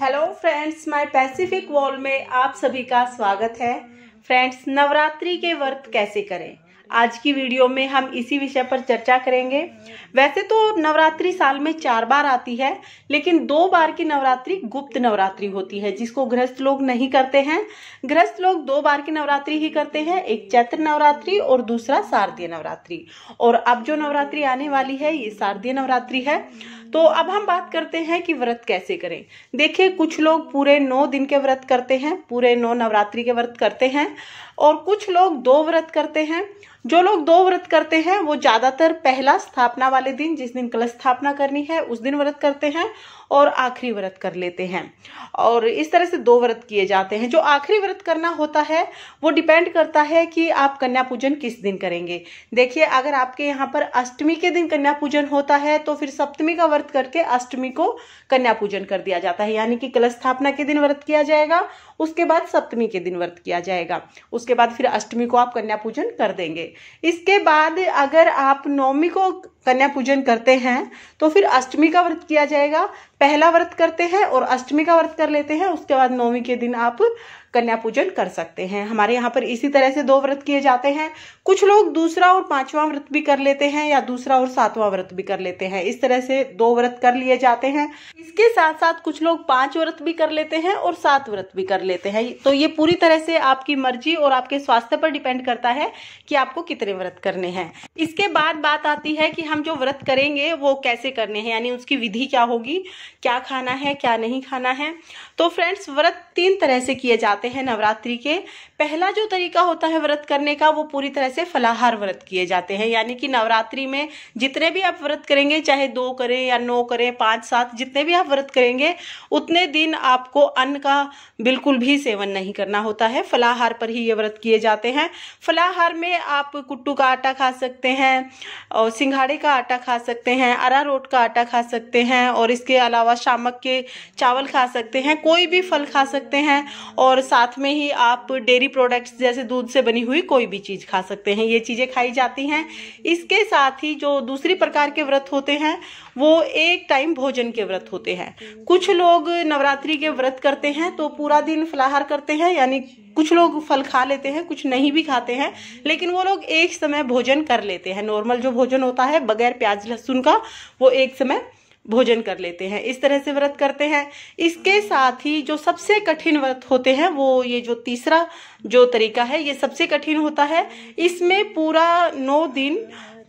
hello friends my Pacific world में आप सभी का स्वागत है फ्रेंड्स नवरात्रि के व्रत कैसे करें आज की वीडियो में हम इसी विषय पर चर्चा करेंगे वैसे तो नवरात्रि साल में चार बार आती है लेकिन दो बार की नवरात्रि गुप्त नवरात्रि होती है जिसको गृहस्थ लोग नहीं करते हैं गृहस्थ लोग दो बार की नवरात्रि ही करते हैं एक चैत्र नवरात्रि और दूसरा शारदीय नवरात्रि और अब जो नवरात्रि आने वाली है ये शारदीय नवरात्रि है तो अब हम बात करते हैं कि व्रत कैसे करें देखिए कुछ लोग पूरे नौ दिन के व्रत करते हैं पूरे नौ नवरात्रि के व्रत करते हैं और कुछ लोग दो व्रत करते हैं जो लोग दो व्रत करते हैं वो ज्यादातर पहला स्थापना वाले दिन जिस दिन कलश स्थापना करनी है उस दिन व्रत करते हैं और आखिरी व्रत कर लेते हैं और इस तरह से दो व्रत किए जाते हैं जो आखिरी व्रत करना होता है वो डिपेंड करता है कि आप कन्या पूजन किस दिन करेंगे देखिए अगर आपके यहाँ पर अष्टमी के दिन कन्या पूजन होता है तो फिर सप्तमी का व्रत करके अष्टमी को कन्या पूजन कर दिया जाता है यानी कि कलश स्थापना के दिन व्रत किया जाएगा उसके बाद सप्तमी के दिन व्रत किया जाएगा उसके बाद फिर अष्टमी को आप कन्या पूजन कर देंगे इसके बाद अगर आप नौमी को कन्या पूजन करते हैं तो फिर अष्टमी का व्रत किया जाएगा पहला व्रत करते हैं और अष्टमी का व्रत कर लेते हैं उसके बाद नौवीं के दिन आप कन्या पूजन कर सकते हैं हमारे यहाँ पर इसी तरह से दो व्रत किए जाते हैं कुछ लोग दूसरा और पांचवा व्रत भी कर लेते हैं या दूसरा और सातवां व्रत भी कर लेते हैं इस तरह से दो व्रत कर लिए जाते हैं इसके साथ साथ कुछ लोग पांच व्रत भी कर लेते हैं और सात व्रत भी कर लेते हैं तो ये पूरी तरह से आपकी मर्जी और आपके स्वास्थ्य पर डिपेंड करता है कि आपको कितने व्रत करने हैं इसके बाद बात आती है कि हम जो व्रत करेंगे वो कैसे करने हैं यानी उसकी विधि क्या होगी क्या खाना है क्या नहीं खाना है तो फ्रेंड्स व्रत तीन तरह से किए जाते जाते हैं नवरात्रि के पहला जो तरीका होता है व्रत करने का वो पूरी तरह से फलाहार व्रत किए जाते हैं यानी कि नवरात्रि में जितने भी आप व्रत करेंगे चाहे दो करें या नौ करें पाँच सात जितने भी आप व्रत करेंगे उतने दिन आपको अन्न का बिल्कुल भी सेवन नहीं करना होता है फलाहार पर ही ये व्रत किए जाते हैं फलाहार में आप कुट्टू का आटा खा सकते हैं और सिंघाड़े का आटा खा सकते हैं अरारोट का आटा खा सकते हैं और इसके अलावा शामक के चावल खा सकते हैं कोई भी फल खा सकते हैं और साथ में ही आप डेयरी प्रोडक्ट्स जैसे दूध से बनी हुई कोई भी चीज़ खा सकते हैं ये चीज़ें खाई जाती हैं इसके साथ ही जो दूसरी प्रकार के व्रत होते हैं वो एक टाइम भोजन के व्रत होते हैं कुछ लोग नवरात्रि के व्रत करते हैं तो पूरा दिन फलाहार करते हैं यानी कुछ लोग फल खा लेते हैं कुछ नहीं भी खाते हैं लेकिन वो लोग एक समय भोजन कर लेते हैं नॉर्मल जो भोजन होता है बगैर प्याज लहसुन का वो एक समय भोजन कर लेते हैं इस तरह से व्रत करते हैं इसके साथ ही जो सबसे कठिन व्रत होते हैं वो ये जो तीसरा जो तरीका है ये सबसे कठिन होता है इसमें पूरा नौ दिन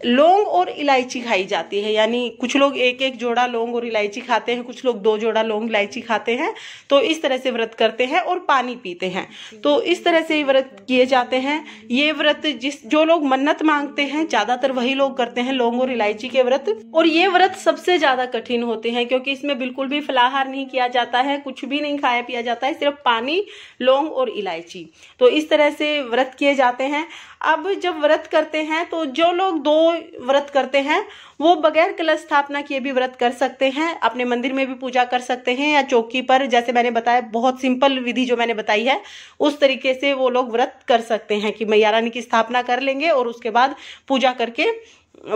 लौंग और इलायची खाई जाती है यानी कुछ लोग एक एक जोड़ा लौंग और इलायची खाते हैं कुछ लोग दो जोड़ा लौंग इलायची खाते हैं तो इस तरह से व्रत करते हैं और पानी पीते हैं तो इस तरह से व्रत किए जाते हैं ये व्रत जिस जो लोग मन्नत मांगते हैं ज्यादातर वही लोग करते हैं लौंग और इलायची के व्रत और ये व्रत सबसे ज्यादा कठिन होते हैं क्योंकि इसमें बिल्कुल भी फलाहार नहीं किया जाता है कुछ भी नहीं खाया पिया जाता है सिर्फ पानी लौंग और इलायची तो इस तरह से व्रत किए जाते हैं अब जब व्रत करते हैं तो जो लोग दो व्रत करते हैं वो बगैर कलश स्थापना किए भी व्रत कर सकते हैं अपने मंदिर में भी पूजा कर सकते हैं या चौकी पर जैसे मैंने बताया बहुत सिंपल विधि जो मैंने बताई है उस तरीके से वो लोग व्रत कर सकते हैं कि मैया रानी की स्थापना कर लेंगे और उसके बाद पूजा करके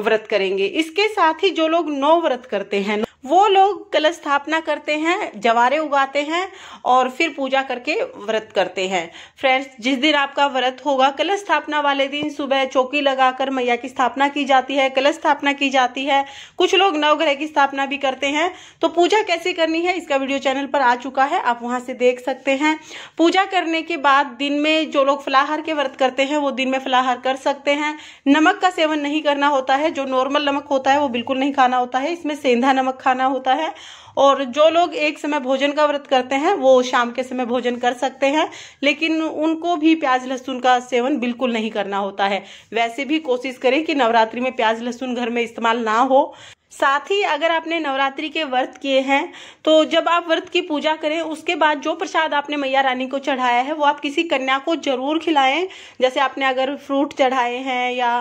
व्रत करेंगे इसके साथ ही जो लोग नौ व्रत करते हैं वो लोग कलश स्थापना करते हैं जवारे उगाते हैं और फिर पूजा करके व्रत करते हैं फ्रेंड्स जिस दिन आपका व्रत होगा कलश स्थापना वाले दिन सुबह चौकी लगाकर मैया की स्थापना की जाती है कलश स्थापना की जाती है कुछ लोग नवग्रह की स्थापना भी करते हैं तो पूजा कैसे करनी है इसका वीडियो चैनल पर आ चुका है आप वहां से देख सकते हैं पूजा करने के बाद दिन में जो लोग फलाहार के व्रत करते हैं वो दिन में फलाहार कर सकते हैं नमक का सेवन नहीं करना होता होता है जो नॉर्मल नमक होता है वो बिल्कुल नहीं खाना होता है इसमें सेंधा नमक खाना होता है और जो लोग एक समय भोजन का व्रत करते हैं वो शाम के समय भोजन कर सकते हैं लेकिन उनको भी प्याज लहसुन का सेवन बिल्कुल नहीं करना होता है वैसे भी कोशिश करें कि नवरात्रि में प्याज लहसुन घर में इस्तेमाल ना हो साथ ही अगर आपने नवरात्रि के व्रत किए हैं तो जब आप व्रत की पूजा करें उसके बाद जो प्रसाद आपने मैया रानी को चढ़ाया है वो आप किसी कन्या को जरूर खिलाएं जैसे आपने अगर फ्रूट चढ़ाए हैं या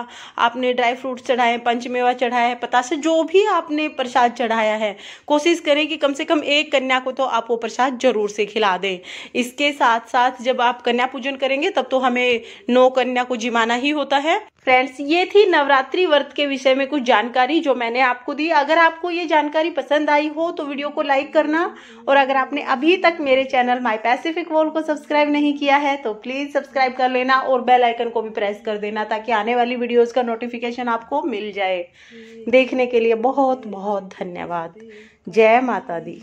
आपने ड्राई फ्रूट चढ़ाए पंचमेवा चढ़ाया है पतासे जो भी आपने प्रसाद चढ़ाया है कोशिश करें कि कम से कम एक कन्या को तो आप वो प्रसाद जरूर से खिला दें इसके साथ साथ जब आप कन्या पूजन करेंगे तब तो हमें नौ कन्या को जिमाना ही होता है फ्रेंड्स ये थी नवरात्रि व्रत के विषय में कुछ जानकारी जो मैंने आपको दी अगर आपको ये जानकारी पसंद आई हो तो वीडियो को लाइक करना और अगर आपने अभी तक मेरे चैनल माई पैसिफिक वर्ल्ड को सब्सक्राइब नहीं किया है तो प्लीज़ सब्सक्राइब कर लेना और बेल आइकन को भी प्रेस कर देना ताकि आने वाली वीडियोज़ का नोटिफिकेशन आपको मिल जाए देखने के लिए बहुत बहुत धन्यवाद जय माता दी